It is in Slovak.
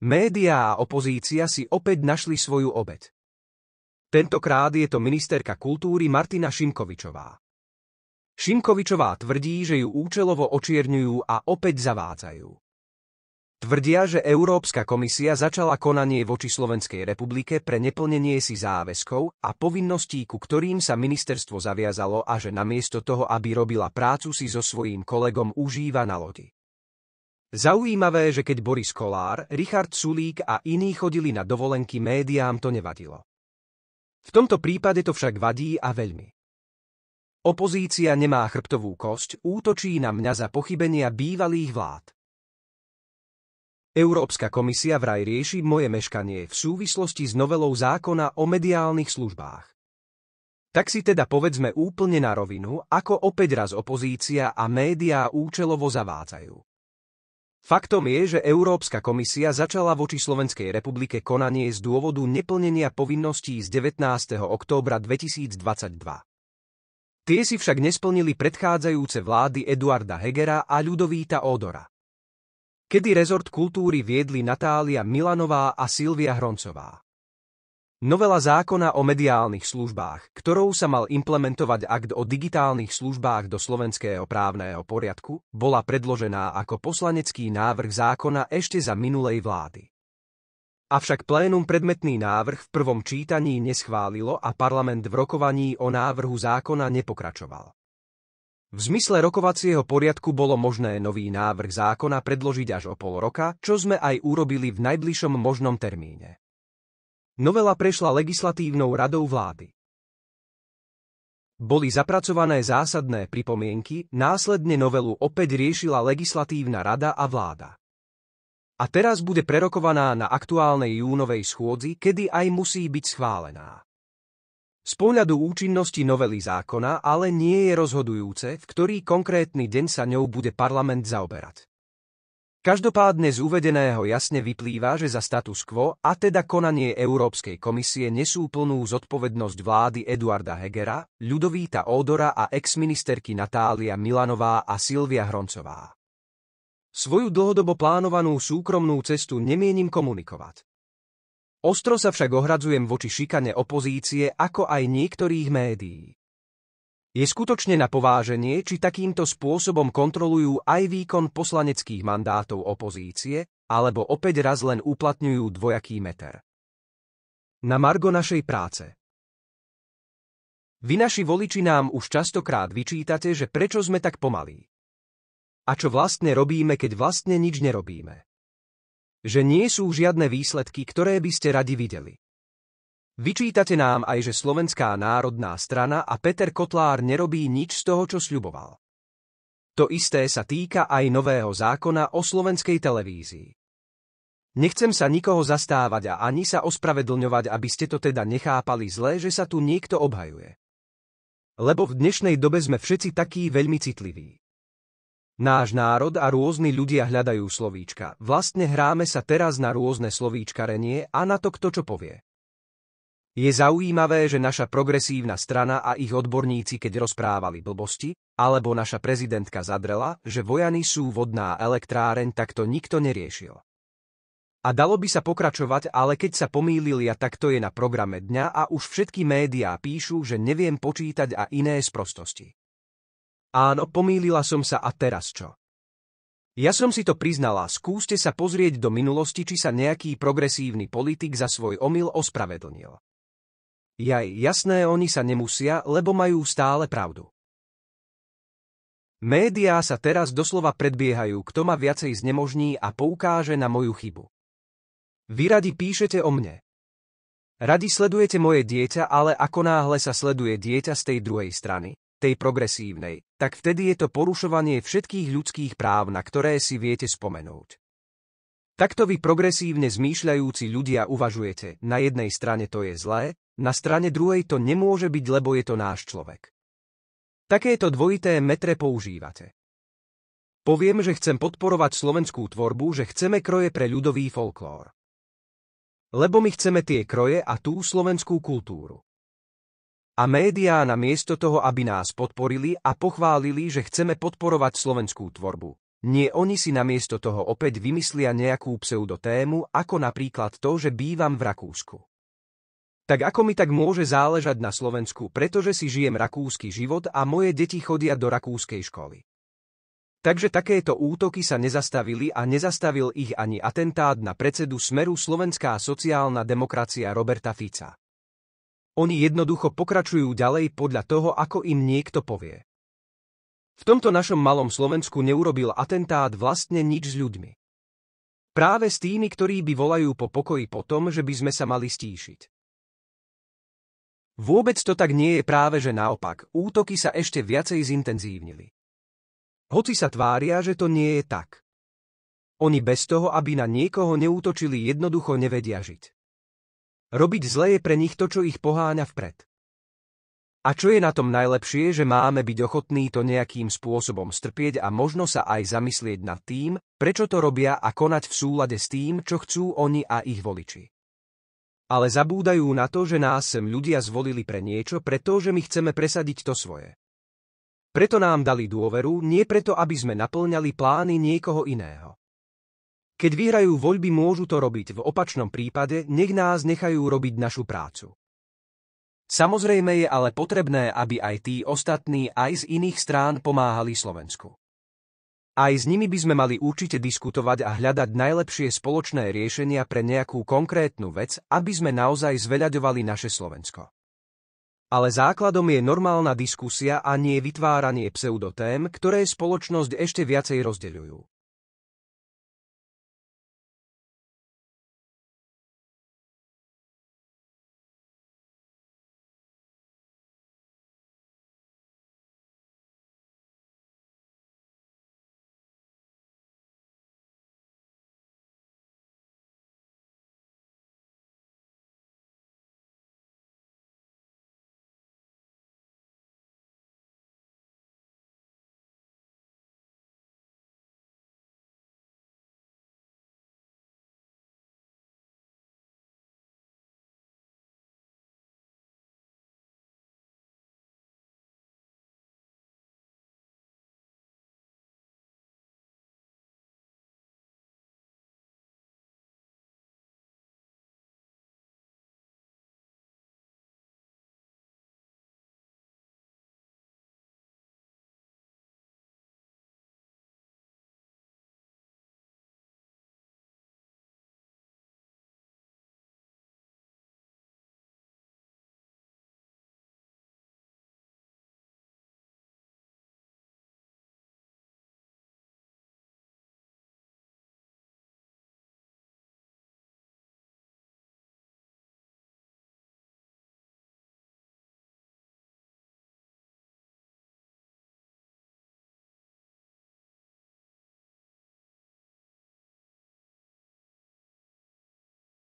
Média a opozícia si opäť našli svoju obed. Tentokrát je to ministerka kultúry Martina Šimkovičová. Šimkovičová tvrdí, že ju účelovo očierňujú a opäť zavádzajú. Tvrdia, že Európska komisia začala konanie voči Slovenskej republike pre neplnenie si záväzkov a povinností, ku ktorým sa ministerstvo zaviazalo a že namiesto toho, aby robila prácu si so svojím kolegom užíva na lodi. Zaujímavé, že keď Boris Kolár, Richard Sulík a iní chodili na dovolenky médiám, to nevadilo. V tomto prípade to však vadí a veľmi. Opozícia nemá chrbtovú kosť, útočí na mňa za pochybenia bývalých vlád. Európska komisia vraj rieši moje meškanie v súvislosti s novelou zákona o mediálnych službách. Tak si teda povedzme úplne na rovinu, ako opäť raz opozícia a médiá účelovo zavádzajú. Faktom je, že Európska komisia začala voči Slovenskej republike konanie z dôvodu neplnenia povinností z 19. októbra 2022. Tie si však nesplnili predchádzajúce vlády Eduarda Hegera a Ľudovíta Ódora. Kedy rezort kultúry viedli Natália Milanová a Silvia Hroncová. Novela zákona o mediálnych službách, ktorou sa mal implementovať akt o digitálnych službách do slovenského právneho poriadku, bola predložená ako poslanecký návrh zákona ešte za minulej vlády. Avšak plénum predmetný návrh v prvom čítaní neschválilo a parlament v rokovaní o návrhu zákona nepokračoval. V zmysle rokovacieho poriadku bolo možné nový návrh zákona predložiť až o pol roka, čo sme aj urobili v najbližšom možnom termíne. Novela prešla legislatívnou radou vlády. Boli zapracované zásadné pripomienky, následne novelu opäť riešila legislatívna rada a vláda. A teraz bude prerokovaná na aktuálnej júnovej schôdzi, kedy aj musí byť schválená. Z pohľadu účinnosti novely zákona ale nie je rozhodujúce, v ktorý konkrétny deň sa ňou bude parlament zaoberať. Každopádne z uvedeného jasne vyplýva, že za status quo, a teda konanie Európskej komisie nesú plnú zodpovednosť vlády Eduarda Hegera, Ľudovíta Ódora a exministerky Natália Milanová a Silvia Hroncová. Svoju dlhodobo plánovanú súkromnú cestu nemienim komunikovať. Ostro sa však ohradzujem voči šikane opozície ako aj niektorých médií. Je skutočne na pováženie, či takýmto spôsobom kontrolujú aj výkon poslaneckých mandátov opozície, alebo opäť raz len uplatňujú dvojaký meter. Na margo našej práce. Vy naši voliči nám už častokrát vyčítate, že prečo sme tak pomalí. A čo vlastne robíme, keď vlastne nič nerobíme? Že nie sú žiadne výsledky, ktoré by ste radi videli. Vyčítate nám aj, že Slovenská národná strana a Peter Kotlár nerobí nič z toho, čo sľuboval. To isté sa týka aj nového zákona o slovenskej televízii. Nechcem sa nikoho zastávať a ani sa ospravedlňovať, aby ste to teda nechápali zle, že sa tu niekto obhajuje. Lebo v dnešnej dobe sme všetci takí veľmi citliví. Náš národ a rôzni ľudia hľadajú slovíčka. Vlastne hráme sa teraz na rôzne slovíčkarenie a na to kto čo povie. Je zaujímavé, že naša progresívna strana a ich odborníci keď rozprávali blbosti, alebo naša prezidentka zadrela, že vojany sú vodná elektráreň, tak to nikto neriešil. A dalo by sa pokračovať, ale keď sa pomýlili a takto je na programe dňa a už všetky médiá píšu, že neviem počítať a iné sprostosti. Áno, pomýlila som sa a teraz čo? Ja som si to priznala, skúste sa pozrieť do minulosti, či sa nejaký progresívny politik za svoj omyl ospravedlnil. Jaj, jasné, oni sa nemusia, lebo majú stále pravdu. Médiá sa teraz doslova predbiehajú, kto ma viacej znemožní a poukáže na moju chybu. Vy radi píšete o mne. Radi sledujete moje dieťa, ale ako náhle sa sleduje dieťa z tej druhej strany, tej progresívnej, tak vtedy je to porušovanie všetkých ľudských práv, na ktoré si viete spomenúť. Takto vy progresívne zmýšľajúci ľudia uvažujete, na jednej strane to je zlé, na strane druhej to nemôže byť, lebo je to náš človek. Takéto dvojité metre používate. Poviem, že chcem podporovať slovenskú tvorbu, že chceme kroje pre ľudový folklór. Lebo my chceme tie kroje a tú slovenskú kultúru. A médiá namiesto toho, aby nás podporili a pochválili, že chceme podporovať slovenskú tvorbu. Nie oni si namiesto toho opäť vymyslia nejakú pseudotému, ako napríklad to, že bývam v Rakúsku. Tak ako mi tak môže záležať na Slovensku, pretože si žijem rakúsky život a moje deti chodia do rakúskej školy. Takže takéto útoky sa nezastavili a nezastavil ich ani atentát na predsedu Smeru Slovenská sociálna demokracia Roberta Fica. Oni jednoducho pokračujú ďalej podľa toho, ako im niekto povie. V tomto našom malom Slovensku neurobil atentát vlastne nič s ľuďmi. Práve s tými, ktorí by volajú po pokoji po tom, že by sme sa mali stíšiť. Vôbec to tak nie je práve, že naopak, útoky sa ešte viacej zintenzívnili. Hoci sa tvária, že to nie je tak. Oni bez toho, aby na niekoho neútočili, jednoducho nevedia žiť. Robiť zle je pre nich to, čo ich poháňa vpred. A čo je na tom najlepšie, že máme byť ochotní to nejakým spôsobom strpieť a možno sa aj zamyslieť nad tým, prečo to robia a konať v súlade s tým, čo chcú oni a ich voliči ale zabúdajú na to, že nás sem ľudia zvolili pre niečo, pretože my chceme presadiť to svoje. Preto nám dali dôveru, nie preto, aby sme naplňali plány niekoho iného. Keď vyhrajú voľby, môžu to robiť, v opačnom prípade nech nás nechajú robiť našu prácu. Samozrejme je ale potrebné, aby aj tí ostatní aj z iných strán pomáhali Slovensku. Aj s nimi by sme mali určite diskutovať a hľadať najlepšie spoločné riešenia pre nejakú konkrétnu vec, aby sme naozaj zveľaďovali naše Slovensko. Ale základom je normálna diskusia a nie vytváranie pseudotém, ktoré spoločnosť ešte viacej rozdeľujú.